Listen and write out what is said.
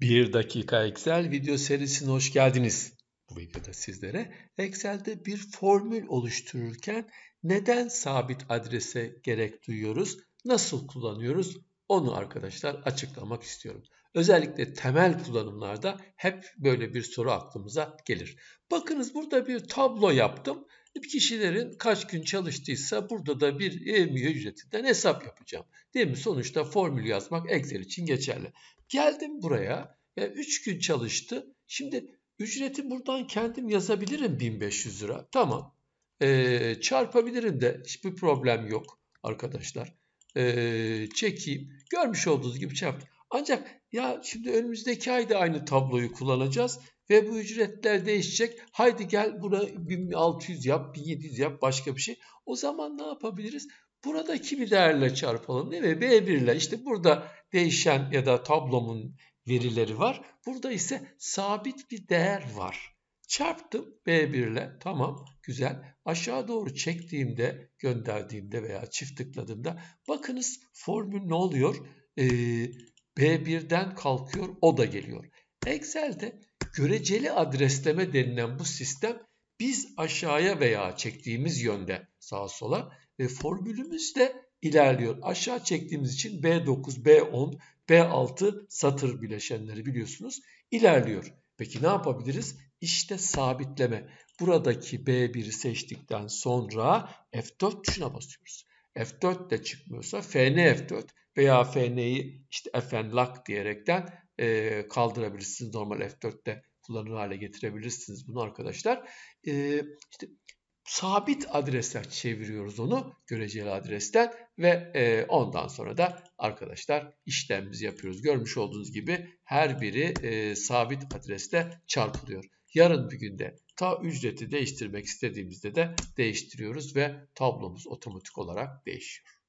1 dakika Excel video serisine hoş geldiniz. Bu videoda sizlere Excel'de bir formül oluştururken neden sabit adrese gerek duyuyoruz, nasıl kullanıyoruz onu arkadaşlar açıklamak istiyorum. Özellikle temel kullanımlarda hep böyle bir soru aklımıza gelir. Bakınız burada bir tablo yaptım. Kişilerin kaç gün çalıştıysa burada da bir EMÜ ücretinden hesap yapacağım. Değil mi? Sonuçta formül yazmak Excel için geçerli. Geldim buraya. 3 gün çalıştı. Şimdi ücreti buradan kendim yazabilirim 1500 lira. Tamam. Ee, çarpabilirim de hiçbir problem yok arkadaşlar. Ee, çekeyim. Görmüş olduğunuz gibi çarptım. Ancak ya şimdi önümüzdeki ayda aynı tabloyu kullanacağız ve bu ücretler değişecek. Haydi gel buna 1600 yap, 1700 yap başka bir şey. O zaman ne yapabiliriz? Buradaki bir değerle çarpalım değil mi? B1 ile işte burada değişen ya da tablomun verileri var. Burada ise sabit bir değer var. Çarptım B1 ile tamam güzel. Aşağı doğru çektiğimde gönderdiğimde veya çift tıkladığımda bakınız formül ne oluyor? Ee, B1'den kalkıyor o da geliyor. Excel'de göreceli adresleme denilen bu sistem biz aşağıya veya çektiğimiz yönde sağa sola ve formülümüz de ilerliyor. Aşağı çektiğimiz için B9, B10, B6 satır bileşenleri biliyorsunuz ilerliyor. Peki ne yapabiliriz? İşte sabitleme. Buradaki B1'i seçtikten sonra F4 tuşuna basıyoruz. F4 de çıkmıyorsa Fn F4 veya Fn'yi işte Fn lak diyerekten e, kaldırabilirsiniz. Normal F4'te kullanır hale getirebilirsiniz bunu arkadaşlar. E, işte sabit adresler çeviriyoruz onu göreceli adresten ve e, ondan sonra da arkadaşlar işlemimizi yapıyoruz. Görmüş olduğunuz gibi her biri e, sabit adreste çarpılıyor. Yarın bir günde ta ücreti değiştirmek istediğimizde de değiştiriyoruz ve tablomuz otomatik olarak değişiyor.